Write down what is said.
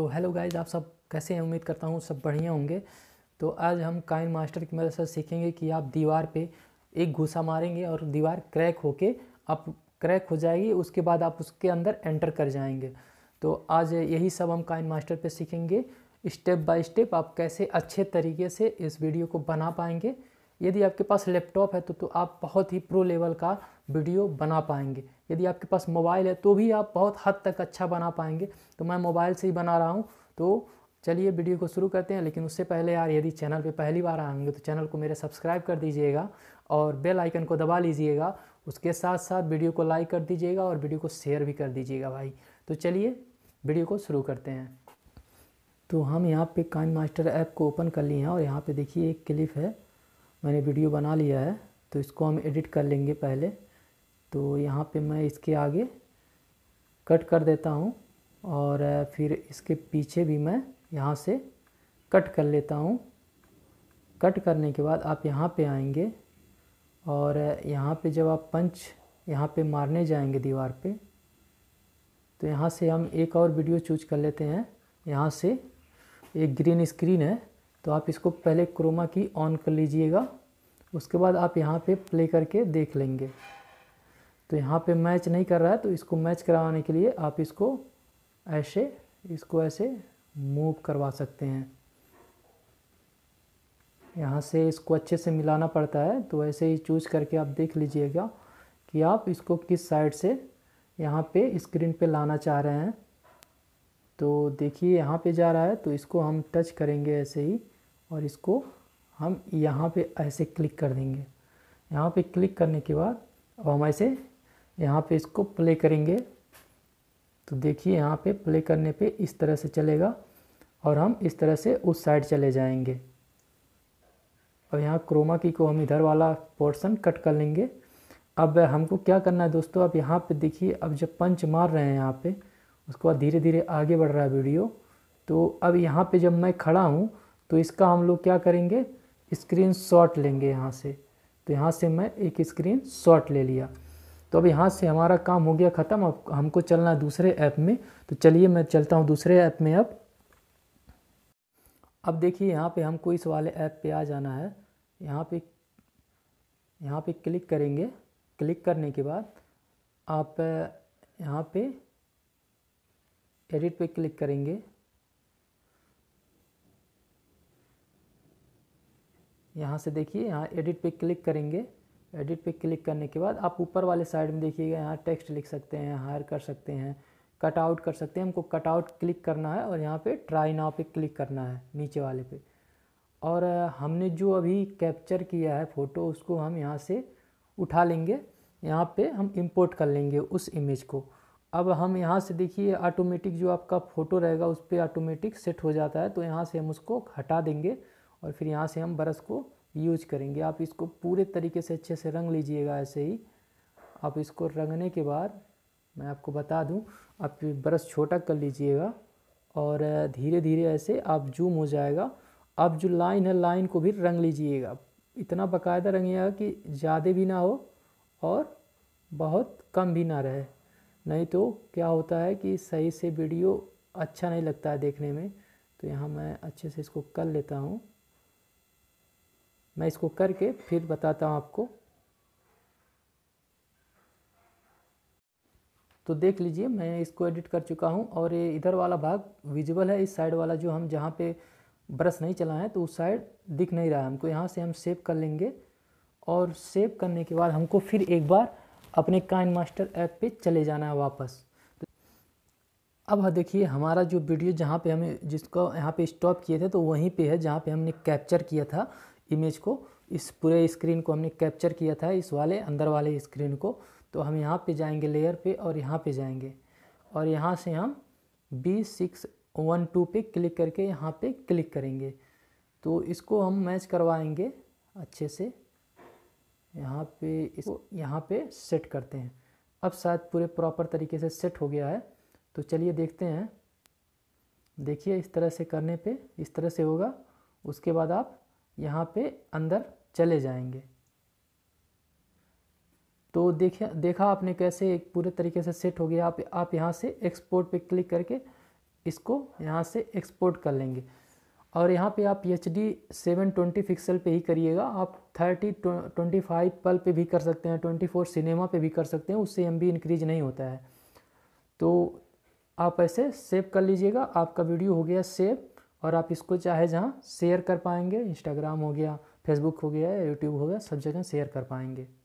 तो hello guys आप सब कैसे हैं उम्मीद करता हूँ सब बढ़िया होंगे तो आज हम काइन मास्टर की मदद से सीखेंगे कि आप दीवार पे एक घुसा मारेंगे और दीवार क्रैक होके आप क्रैक हो जाएगी उसके बाद आप उसके अंदर एंटर कर जाएंगे तो आज यही सब हम काइन मास्टर पे सीखेंगे स्टेप बाय स्टेप आप कैसे अच्छे तरीके से इस वीडियो को बना पाएंगे यदि आपके पास लैपटॉप है तो तो आप बहुत ही प्रो लेवल का वीडियो बना पाएंगे यदि आपके पास मोबाइल है तो भी आप बहुत हद तक अच्छा बना पाएंगे तो मैं मोबाइल से ही बना रहा हूँ तो चलिए वीडियो को शुरू करते हैं लेकिन उससे पहले यार यदि चैनल पे पहली बार आएंगे तो चैनल को मेरे सब्सक्राइब कर दीजिएगा और बेल आइकन को दबा लीजिएगा उसके साथ साथ वीडियो को लाइक कर दीजिएगा और वीडियो को शेयर भी कर दीजिएगा भाई तो चलिए वीडियो को शुरू करते हैं तो हम यहाँ पे काइन मास्टर ऐप को ओपन कर लिए हैं और यहाँ पे देखिए एक क्लिप है मैंने वीडियो बना लिया है तो इसको हम एडिट कर लेंगे पहले तो यहाँ पे मैं इसके आगे कट कर देता हूँ और फिर इसके पीछे भी मैं यहाँ से कट कर लेता हूँ कट करने के बाद आप यहाँ पे आएंगे और यहाँ पे जब आप पंच यहाँ पे मारने जाएंगे दीवार पे तो यहाँ से हम एक और वीडियो चूज कर लेते हैं यहाँ से एक ग्रीन स्क्रीन है तो आप इसको पहले क्रोमा की ऑन कर लीजिएगा उसके बाद आप यहाँ पे प्ले करके देख लेंगे तो यहाँ पे मैच नहीं कर रहा है तो इसको मैच करवाने के लिए आप इसको ऐसे इसको ऐसे मूव करवा सकते हैं यहाँ से इसको अच्छे से मिलाना पड़ता है तो ऐसे ही चूज करके आप देख लीजिएगा कि आप इसको किस साइड से यहाँ पे स्क्रीन पे लाना चाह रहे हैं तो देखिए यहाँ पे जा रहा है तो इसको हम टच करेंगे ऐसे ही और इसको हम यहाँ पे ऐसे क्लिक कर देंगे यहाँ पे क्लिक करने के बाद अब हम ऐसे यहाँ पे इसको प्ले करेंगे तो देखिए यहाँ पे प्ले करने पे इस तरह से चलेगा और हम इस तरह से उस साइड चले जाएंगे और यहाँ क्रोमा की को हम इधर वाला पोर्शन कट कर लेंगे अब हमको क्या करना है दोस्तों अब यहाँ पे देखिए अब जब पंच मार रहे हैं यहाँ पे उसके बाद धीरे धीरे आगे बढ़ रहा है वीडियो तो अब यहाँ पे जब मैं खड़ा हूँ तो इसका हम लोग क्या करेंगे स्क्रीन शॉट लेंगे यहाँ से तो यहाँ से मैं एक स्क्रीन शॉट ले लिया तो अब यहाँ से हमारा काम हो गया ख़त्म अब हमको चलना है दूसरे ऐप में तो चलिए मैं चलता हूँ दूसरे ऐप में अब अब देखिए यहाँ पे हमको इस वाले ऐप पे आ जाना है यहाँ पे यहाँ पे क्लिक करेंगे क्लिक करने के बाद आप यहाँ पे एडिट पे क्लिक करेंगे यहाँ से देखिए यहाँ एडिट पे क्लिक करेंगे एडिट पे क्लिक करने के बाद आप ऊपर वाले साइड में देखिएगा यहाँ टेक्स्ट लिख सकते हैं हायर कर सकते हैं कटआउट कर सकते हैं हमको कटआउट क्लिक करना है और यहाँ पे ट्राई नाव पे क्लिक करना है नीचे वाले पे और हमने जो अभी कैप्चर किया है फ़ोटो उसको हम यहाँ से उठा लेंगे यहाँ पर हम इम्पोर्ट कर लेंगे उस इमेज को अब हम यहाँ से देखिए ऑटोमेटिक जो आपका फ़ोटो रहेगा उस पर ऑटोमेटिक सेट हो जाता है तो यहाँ से हम उसको हटा देंगे और फिर यहाँ से हम ब्रश को यूज करेंगे आप इसको पूरे तरीके से अच्छे से रंग लीजिएगा ऐसे ही आप इसको रंगने के बाद मैं आपको बता दूं आप ब्रश छोटा कर लीजिएगा और धीरे धीरे ऐसे आप जूम हो जाएगा आप जो लाइन है लाइन को भी रंग लीजिएगा इतना बाकायदा रंगिएगा कि ज़्यादा भी ना हो और बहुत कम भी ना रहे नहीं तो क्या होता है कि सही से वीडियो अच्छा नहीं लगता है देखने में तो यहाँ मैं अच्छे से इसको कर लेता हूँ मैं इसको करके फिर बताता हूँ आपको तो देख लीजिए मैं इसको एडिट कर चुका हूँ और ये इधर वाला भाग विजिबल है इस साइड वाला जो हम जहाँ पे ब्रश नहीं चलाएं तो उस साइड दिख नहीं रहा है हमको यहाँ से हम सेव कर लेंगे और सेव करने के बाद हमको फिर एक बार अपने काइन मास्टर ऐप पे चले जाना है वापस तो अब हाँ देखिए हमारा जो वीडियो जहाँ पे हमें जिसको यहाँ पे स्टॉप किए थे तो वहीं पे है जहाँ पे हमने कैप्चर किया था इमेज को इस पूरे स्क्रीन को हमने कैप्चर किया था इस वाले अंदर वाले स्क्रीन को तो हम यहाँ पे जाएंगे लेयर पे और यहाँ पे जाएंगे और यहाँ से हम बी सिक्स वन टू पे क्लिक करके यहाँ पे क्लिक करेंगे तो इसको हम मैच करवाएंगे अच्छे से यहाँ पे इसको यहाँ पे सेट करते हैं अब शायद पूरे प्रॉपर तरीके से सेट हो गया है तो चलिए देखते हैं देखिए इस तरह से करने पर इस तरह से होगा उसके बाद आप यहाँ पे अंदर चले जाएंगे तो देखिए देखा आपने कैसे एक पूरे तरीके से सेट हो गया आप आप यहाँ से एक्सपोर्ट पे क्लिक करके इसको यहाँ से एक्सपोर्ट कर लेंगे और यहाँ पे आप H D seven twenty pixel पर ही करिएगा आप थर्टी ट्वेंटी फाइव पल पर भी कर सकते हैं ट्वेंटी फोर सिनेमा पे भी कर सकते हैं उससे एम बी इनक्रीज नहीं होता है तो आप ऐसे सेव कर लीजिएगा आपका वीडियो हो गया सेव और आप इसको चाहे जहाँ शेयर कर पाएंगे इंस्टाग्राम हो गया फेसबुक हो गया या यूट्यूब हो गया सब जगह शेयर कर पाएंगे